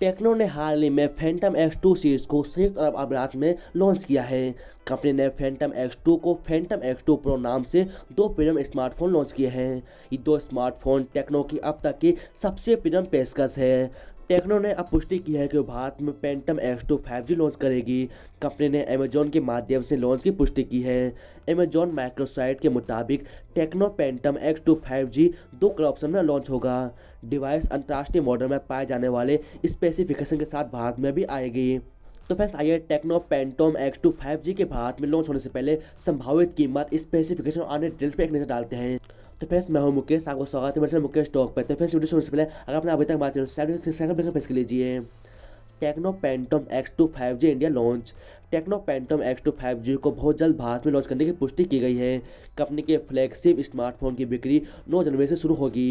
techno ने हाल ही में Phantom X to series को संयुक्त अरब अमीरात में लॉन्च किया है कंपनी ने फैंटम एक्स टू को फैंटम एक्स टू प्रो नाम से दो प्रीमियम स्मार्टफोन लॉन्च किए हैं ये दो स्मार्टफोन टेक्नो की अब तक की सबसे प्रीमियम पेशकश है टेक्नो ने अब पुष्टि की है कि भारत में Phantom X two five G launch करेगी कंपनी ने अमेजोन के माध्यम से लॉन्च की पुष्टि की है अमेजोन माइक्रोसाइट के मुताबिक Tecno Phantom X two five G दो कलर ऑप्शन में लॉन्च होगा डिवाइस अंतर्राष्ट्रीय मॉडल में पाए जाने वाले स्पेसिफिकेशन के साथ भारत में भी आएगी तो फैस आइए Tecno Phantom X two five G के भारत में लॉन्च होने से पहले संभावित कीमत स्पेसिफिकेशन और अन्य डिटेल्स पर एक नजर डालते हैं तो फ्रेंड्स मैं हूँ मुकेश आपको स्वागत है मेरे मुकेश टॉक पर तो फ्रेंड्स वीडियो सुनने से पहले अगर आपने अभी तक बात करें तो सब्सक्राइब करके प्रेस कर लीजिए Tecno Phantom X two five G India launch Tecno Phantom X two five G को बहुत जल्द भारत में लॉन्च करने की पुष्टि की गई है कंपनी के फ्लैगशिप स्मार्टफोन की बिक्री 9 जनवरी से शुरू होगी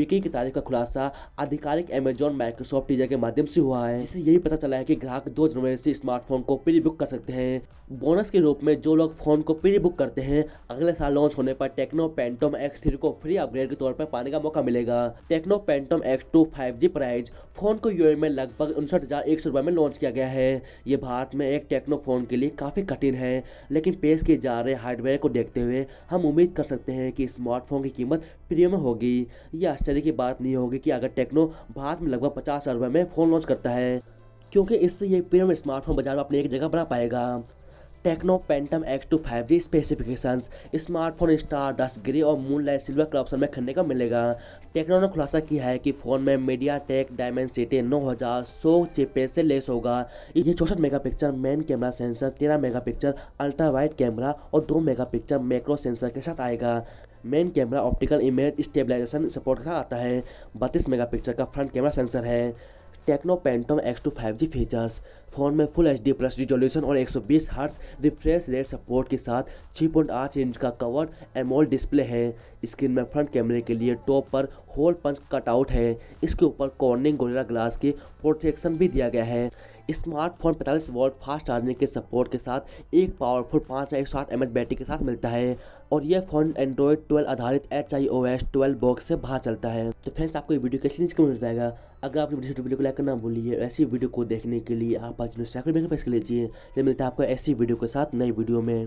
बिक्री की तारीख का खुलासा आधिकारिक अमेजॉन माइक्रोसॉफ्ट टीजर के माध्यम से हुआ है इससे यही पता चला है कि ग्राहक 2 जनवरी से स्मार्टफोन को प्री बुक कर सकते हैं बोनस के रूप में जो लोग फोन को प्री बुक करते हैं अगले साल लॉन्च होने पर टेक्नो पेंटम एक्स थ्री को फ्री अपग्रेड के तौर पर पाने का मौका मिलेगा Tecno Phantom X two five G price phone को यूए में लगभग उनसठ हजार एक सौ में लॉन्च किया गया है ये भारत में एक टेक्नो फ़ोन के लिए काफ़ी कठिन है लेकिन पेश किए जा रहे हार्डवेयर को देखते हुए हम उम्मीद कर सकते हैं कि स्मार्टफोन की कीमत प्रीमियम होगी ये आश्चर्य की बात नहीं होगी कि अगर टेक्नो भारत में लगभग पचास अरब में फ़ोन लॉन्च करता है क्योंकि इससे ये प्रीमियम स्मार्टफोन बाजार में अपनी एक जगह बना पाएगा Tecno Phantom X two five G specification smartphone star dust grey और moon light silver colour option में खरीदने का मिलेगा टेक्नो ने खुलासा किया है कि फ़ोन में मीडिया टेक डायमेंड सिटी नौ हज़ार सौ चिपे से लेस होगा ये चौसठ megapixel main camera sensor तेरह megapixel ultra wide camera और दो मेगा पिक्चर मैक्रो सेंसर के साथ आएगा main camera optical image stabilisation support का आता है बत्तीस मेगापिक्सल का फ्रंट कैमरा सेंसर है Tecno Phantom X two five G features phone में full H D plus resolution और 120 हर्ट्स रिफ्रेश रेट सपोर्ट के साथ 6.8 इंच का कवर एमोल डिस्प्ले है स्क्रीन में फ्रंट कैमरे के लिए टॉप पर होल पंच कटआउट है इसके ऊपर कॉर्निंग गोरिल्ला ग्लास के प्रोटेक्शन भी दिया गया है स्मार्टफोन पैंतालीस वोल्ट फास्ट चार्जिंग के सपोर्ट के साथ एक पावरफुल पाँच एक साठ एम बैटरी के साथ मिलता है और यह फ़ोन एंड्रॉयड ट्वेल्व आधारित H I O S twelve box से बाहर चलता है तो फ्रेंड्स आपको ये वीडियो कैसे नीचे मिल जाएगा अगर आप वीडियो वीडियो को लाइक करना भूलिए ऐसी वीडियो को देखने के लिए आप आज सैकड़ों मेगा कर लीजिए मिलता है आपको ऐसी वीडियो के साथ नई वीडियो में